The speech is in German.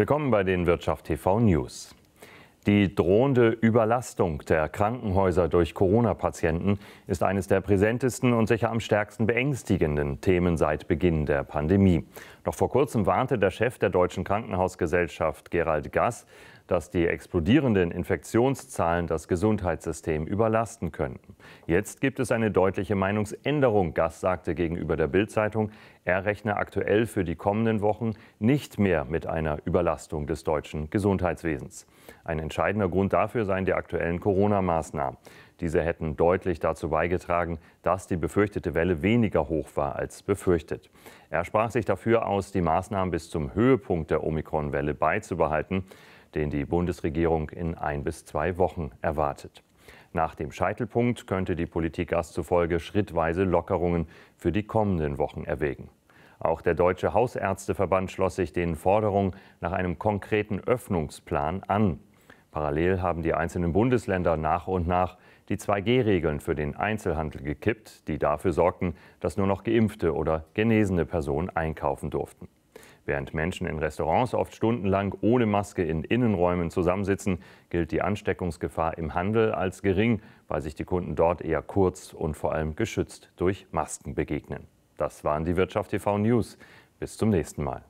Willkommen bei den Wirtschaft TV News. Die drohende Überlastung der Krankenhäuser durch Corona-Patienten ist eines der präsentesten und sicher am stärksten beängstigenden Themen seit Beginn der Pandemie. Noch vor kurzem warnte der Chef der Deutschen Krankenhausgesellschaft Gerald Gass, dass die explodierenden Infektionszahlen das Gesundheitssystem überlasten könnten. Jetzt gibt es eine deutliche Meinungsänderung. Gass sagte gegenüber der Bild-Zeitung, er rechne aktuell für die kommenden Wochen nicht mehr mit einer Überlastung des deutschen Gesundheitswesens. Ein entscheidender Grund dafür seien die aktuellen Corona-Maßnahmen. Diese hätten deutlich dazu beigetragen, dass die befürchtete Welle weniger hoch war als befürchtet. Er sprach sich dafür aus, die Maßnahmen bis zum Höhepunkt der Omikron-Welle beizubehalten den die Bundesregierung in ein bis zwei Wochen erwartet. Nach dem Scheitelpunkt könnte die Politik Gas zufolge schrittweise Lockerungen für die kommenden Wochen erwägen. Auch der Deutsche Hausärzteverband schloss sich den Forderungen nach einem konkreten Öffnungsplan an. Parallel haben die einzelnen Bundesländer nach und nach die 2G-Regeln für den Einzelhandel gekippt, die dafür sorgten, dass nur noch geimpfte oder genesene Personen einkaufen durften. Während Menschen in Restaurants oft stundenlang ohne Maske in Innenräumen zusammensitzen, gilt die Ansteckungsgefahr im Handel als gering, weil sich die Kunden dort eher kurz und vor allem geschützt durch Masken begegnen. Das waren die Wirtschaft TV News. Bis zum nächsten Mal.